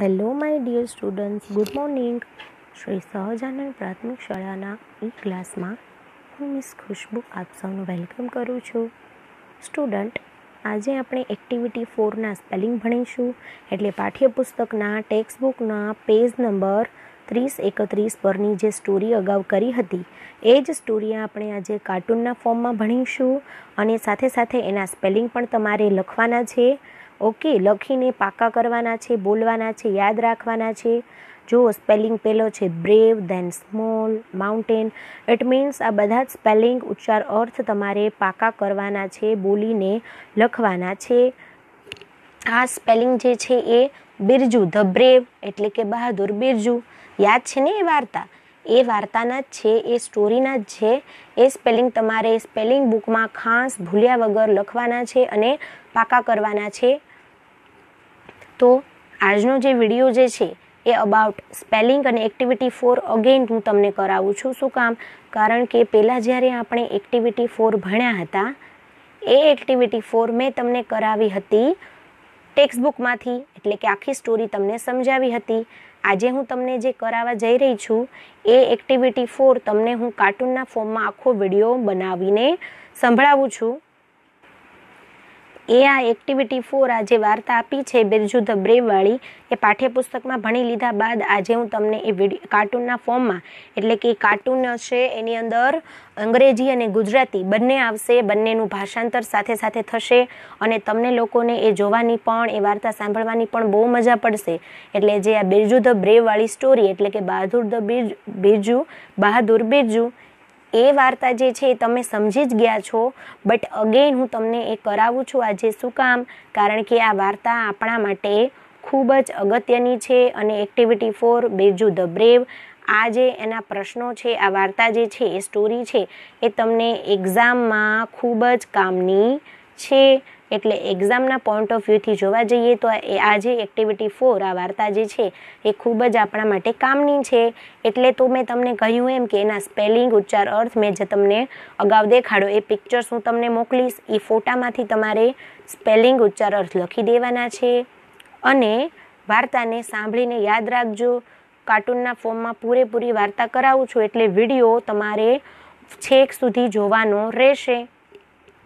Hello my dear students good morning Shri Sahajanand પ્રાથમિક શાળાના ઈ ક્લાસમાં હું મિસ ખુશ્બુ આપ સૌનું વેલકમ કરું છું સ્ટુડન્ટ આજે આપણે એક્ટિવિટી ફોરના સ્પેલિંગ ભણીશું એટલે પાઠ્યપુસ્તકના ટેક્સ્ટ બુકના પેજ નંબર ત્રીસ એકત્રીસ પરની જે સ્ટોરી અગાઉ કરી હતી એ જ સ્ટોરી આપણે આજે કાર્ટૂનના ફોર્મમાં ભણીશું અને સાથે સાથે એના સ્પેલિંગ પણ તમારે લખવાના છે ઓકે લખીને પાકા કરવાના છે બોલવાના છે યાદ રાખવાના છે જો સ્પેલિંગ પહેલો છે brave then small mountain it means આ બધા જ સ્પેલિંગ ઉચ્ચાર અર્થ તમારે પાકા કરવાના છે બોલીને લખવાના છે આ સ્પેલિંગ જે છે એ બિરજુ ધ બ્રેવ એટલે કે બહાદુર બિરજુ યાદ છે ને એ વાર્તા એ વાર્તાના જ છે એ સ્ટોરીના જ છે એ સ્પેલિંગ તમારે સ્પેલિંગ બુકમાં ખાસ ભૂલ્યા વગર લખવાના છે અને પાકા કરવાના છે તો આજનો જે વિડીયો જે છે એ અબાઉટ સ્પેલિંગ અને એક્ટિવિટી ફોર અગેન હું તમને કરાવું છું શું કામ કારણ કે પહેલાં જ્યારે આપણે એક્ટિવિટી ફોર ભણ્યા હતા એ એક્ટિવિટી ફોર મેં તમને કરાવી હતી ટેક્સ્ટબુકમાંથી એટલે કે આખી સ્ટોરી તમને સમજાવી હતી આજે હું તમને જે કરાવવા જઈ રહી છું એ એક્ટિવિટી ફોર તમને હું કાર્ટૂનના ફોર્મમાં આખો વિડીયો બનાવીને સંભળાવું છું એ આ એક્ટિવિટી ફોર આ જે વાર્તા આપી છે બિરજુ ધ બ્રેવવાળી એ પાઠ્યપુસ્તકમાં ભણી લીધા બાદ આજે હું તમને એ વિડીયો કાર્ટૂનના ફોર્મમાં એટલે કે કાર્ટૂન છે એની અંદર અંગ્રેજી અને ગુજરાતી બંને આવશે બંનેનું ભાષાંતર સાથે સાથે થશે અને તમને લોકોને એ જોવાની પણ એ વાર્તા સાંભળવાની પણ બહુ મજા પડશે એટલે જે આ બિરજુ ધ બ્રેવાળી સ્ટોરી એટલે કે બહાદુર ધ બિરજુ બહાદુર બિરજુ એ વાર્તા જે છે એ તમે સમજી જ ગયા છો બટ અગેન હું તમને એ કરાવું છું આજે શું કામ કારણ કે આ વાર્તા આપણા માટે ખૂબ જ અગત્યની છે અને activity four Birju the brave આ જે એના પ્રશ્નો છે આ વાર્તા જે છે એ સ્ટોરી છે એ તમને એક્ઝામમાં ખૂબ જ કામની છે એટલે એક્ઝામના પોઈન્ટ ઓફ વ્યૂથી જોવા જઈએ તો આ જે એક્ટિવિટી ફોર આ વાર્તા જે છે એ ખૂબ જ આપણા માટે કામની છે એટલે તો મેં તમને કહ્યું એમ કે એના સ્પેલિંગ ઉચ્ચાર અર્થ મેં જે તમને અગાઉ દેખાડો એ પિક્ચર્સ હું તમને મોકલીશ એ ફોટામાંથી તમારે સ્પેલિંગ ઉચ્ચાર અર્થ લખી દેવાના છે અને વાર્તાને સાંભળીને યાદ રાખજો કાર્ટૂનના ફોર્મમાં પૂરેપૂરી વાર્તા કરાવું છું એટલે વિડીયો તમારે છેક સુધી જોવાનો રહેશે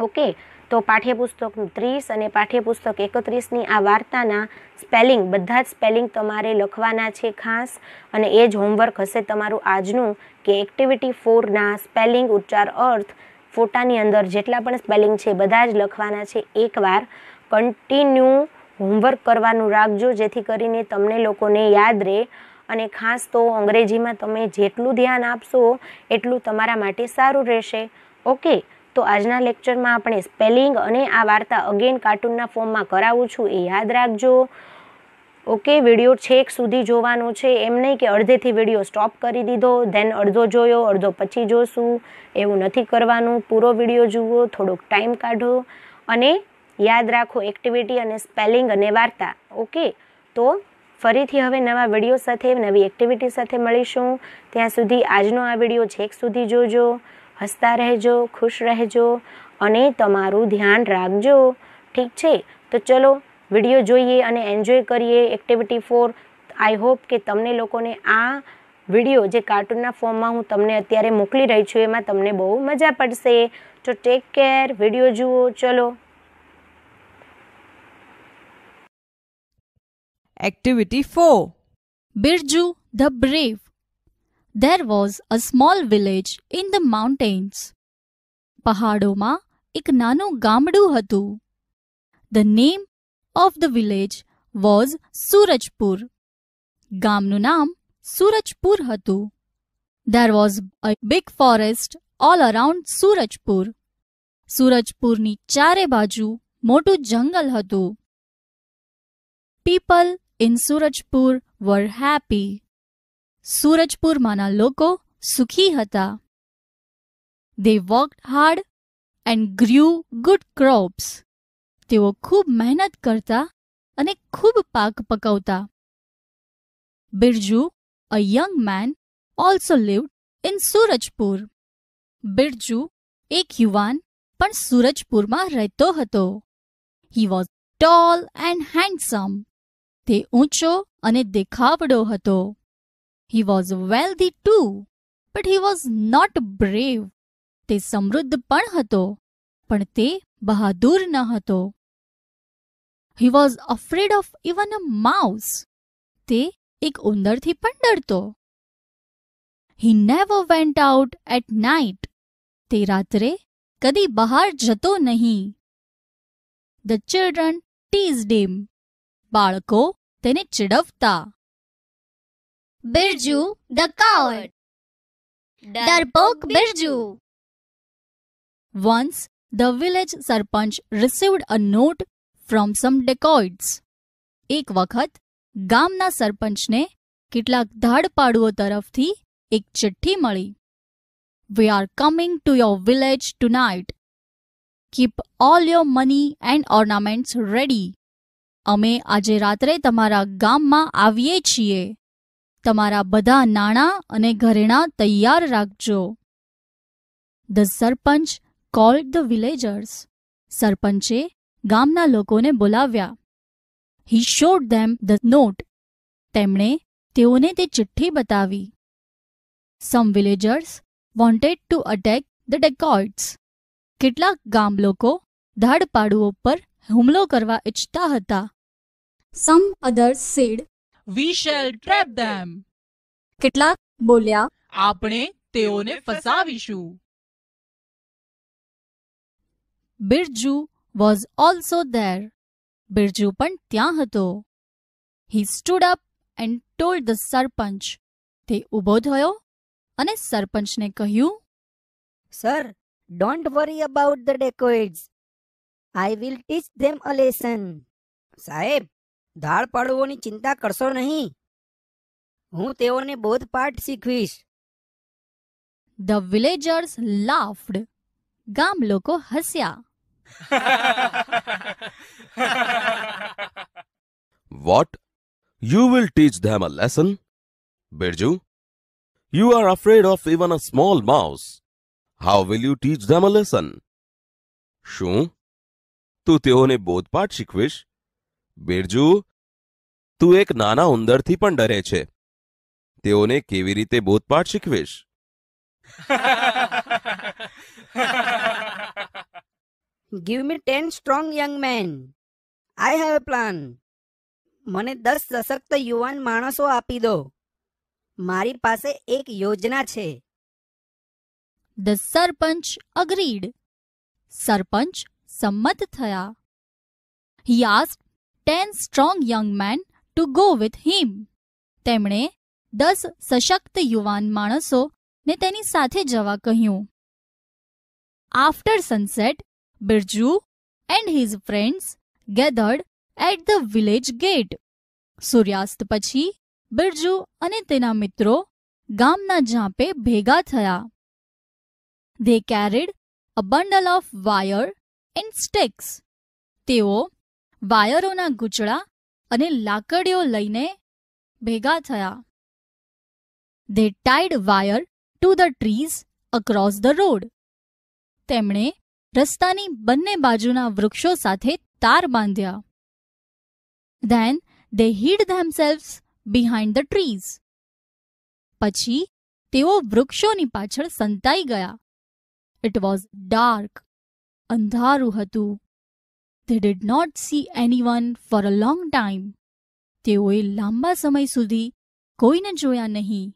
ઓકે તો પાઠ્યપુસ્તક ત્રીસ અને પાઠ્યપુસ્તક એકત્રીસની આ વાર્તાના સ્પેલિંગ બધા જ સ્પેલિંગ તમારે લખવાના છે ખાસ અને એ જ હોમવર્ક હશે તમારું આજનું કે એક્ટિવિટી ફોરના સ્પેલિંગ ઉચ્ચાર અર્થ ફોટાની અંદર જેટલા પણ સ્પેલિંગ છે બધા જ લખવાના છે એકવાર કન્ટિન્યુ હોમવર્ક કરવાનું રાખજો જેથી કરીને તમને લોકોને યાદ રહે અને ખાસ તો અંગ્રેજીમાં તમે જેટલું ધ્યાન આપશો એટલું તમારા માટે સારું રહેશે ઓકે તો આજના લેક્ચરમાં આપણે સ્પેલિંગ અને આ વાર્તા અગેન કાર્ટૂનના ફોર્મમાં કરાવું છું એ યાદ રાખજો ઓકે વિડીયો છેક સુધી જોવાનો છે એમ નહીં કે અડધેથી વિડીયો સ્ટોપ કરી દીધો ધેન અડધો જોયો અડધો પછી જોશું એવું નથી કરવાનું પૂરો વિડીયો જુઓ થોડોક ટાઈમ કાઢો અને યાદ રાખો એક્ટિવિટી અને સ્પેલિંગ અને વાર્તા ઓકે તો ફરીથી હવે નવા વિડીયો સાથે નવી એક્ટિવિટી સાથે મળીશું ત્યાં સુધી આજનો આ વિડીયો છેક સુધી જોજો હસતા રહેજો ખુશ રહેજો અને તમારું ધ્યાન રાખજો ઠીક છે તો ચલો વિડીયો જોઈએ અને એન્જોય કરીએ એક્ટિવિટી ફોર આઈ હોપ કે તમને લોકોને આ વિડીયો જે કાર્ટૂનના ફોર્મમાં હું તમને અત્યારે મોકલી રહી છું એમાં તમને બહુ મજા પડશે તો ટેક કેર વિડીયો જુઓ ચલો activity four Birju the brave there was a small village in the mountains. Pahadoma ik nano gamdu hatu. The name of the village was Surajpur. Gamnu naam Surajpur hatu. There was a big forest all around Surajpur. Surajpur ni chare baju motu jungle hatu. People in Surajpur were happy. સૂરજપુરમાંના લોકો સુખી હતા they work hard and grew good crops તેઓ ખૂબ મહેનત કરતા અને ખૂબ પાક પકવતા Birju a young man also lived in Surajpur Birju એક યુવાન પણ સૂરજપુરમાં રહેતો હતો he was tall and handsome તે ઊંચો અને દેખાવડો હતો He was wealthy too, but he was not brave. તે સમૃદ્ધ પણ હતો પણ તે બહાદુર ન હતો he was afraid of even a mouse તે એક ઉંદરથી પણ ડરતો he never went out at night તે રાત્રે કદી બહાર જતો નહીં ધ ચિલ્ડ્રન ટીઝ ડીમ બાળકો તેને ચીડવતા Birju the coward. Darpok Birju. Once the village sarpanch received a note from some dacoits. એક વખત ગામના સરપંચને કેટલાક ધાડપાડુઓ તરફથી એક ચિઠ્ઠી મળી we are coming to your village tonight keep all your money and ornaments ready અમે આજે રાત્રે તમારા ગામમાં આવીએ છીએ તમારા બધા નાણાં અને ઘરેણાં તૈયાર રાખજો the sarpanch called the villagers સરપંચે ગામના લોકોને બોલાવ્યા he showed them the note તેમણે તેઓને તે ચિઠ્ઠી બતાવી some villagers wanted to attack the dacoits કેટલાક ગામ લોકો ધાડપાડુઓ પર હુમલો કરવા ઈચ્છતા હતા some others said we shall trap them કેટલાક બોલ્યા આપણે તેઓને ફસાવીશું Birju was also there Birju પણ ત્યાં હતો he stood up and told the sarpanch તે ઊભો થયો અને સરપંચને કહ્યું sir don't worry about the dacoits I will teach them a lesson સાહેબ ધાળ પડવોની ચિંતા કરશો નહીં હું તેઓને બોધપાઠ શીખવીશ ધ વિલેજર્સ લાફ્ડ ગામ લોકો હસ્યા what you will teach them a lesson Birju you are afraid of even a small mouse how will you teach them a lesson શું તું તેઓને બોધપાઠ શીખવીશ બિરજુ તું એક નાના ઉંદરથી પણ ડરે છે તેઓને કેવી રીતે બોધપાઠ શીખવીશ give me ten strong young man I have a plan મને દસ સશક્ત યુવાન માણસો આપી દો મારી પાસે એક યોજના છે ધ સરપંચ અગ્રીડ સરપંચ સંમત થયા he ask ten strong young man to go with him તેમણે દસ સશક્ત યુવાન માણસો ને તેની સાથે જવા કહ્યું after sunset Birju and his friends gathered at the village gate સૂર્યાસ્ત પછી બિરજુ અને તેના મિત્રો ગામના ઝાંપે ભેગા થયા they carried a bundle of wire and sticks તેઓ વાયરોના ગૂંચળા અને લાકડીઓ લઈને ભેગા થયા they tied wire to the trees across the road તેમણે રસ્તાની બંને બાજુના વૃક્ષો સાથે તાર બાંધ્યા then they hid themselves behind the trees પછી તેઓ વૃક્ષોની પાછળ સંતાઈ ગયા ઇટ વોઝ ડાર્ક અંધારું હતું they did not see anyone for a long time તેઓએ લાંબા સમય સુધી કોઈને જોયા નહીં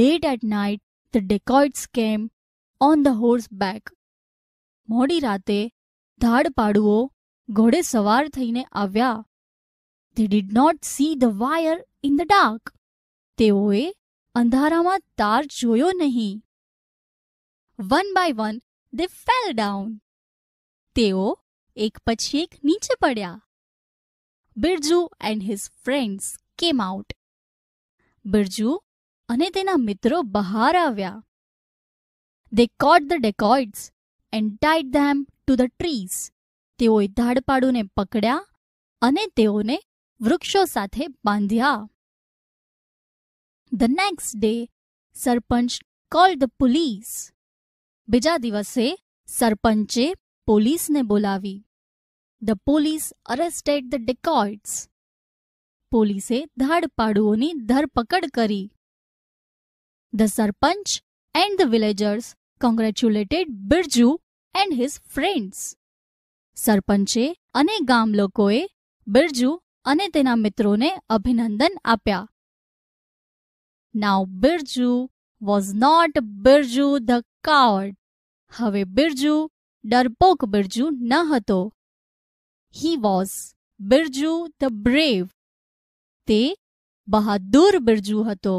late at night the dacoits came on the horse back મોડી રાતે ધાડપાડુઓ ઘોડે સવાર થઈને આવ્યા they did not see the wire in the dark તેઓએ અંધારામાં તાર જોયો નહીં one by one they fell down તેઓ એક પછી એક નીચે પડ્યા Birju and his friends came out Birju અને તેના મિત્રો બહાર આવ્યા they caught the dacoits and tied them to the trees તેઓએ ધાડપાડુને પકડ્યા અને તેઓને વૃક્ષો સાથે બાંધ્યા the next day sarpanch call the police બીજા દિવસે સરપંચે પોલીસને બોલાવી the police arrested the dacoits પોલીસે ધાડપાડુઓની ધરપકડ કરી the sarpanch and the villagers congratulated Birju and his friends સરપંચે અને ગામ લોકોએ બિરજુ અને તેના મિત્રોને અભિનંદન આપ્યા now Birju was not Birju the કાવર્ડ હવે બિરજુ ડરપોક બિરજુ ન હતો he was Birju the brave તે બહાદુર બિરજુ હતો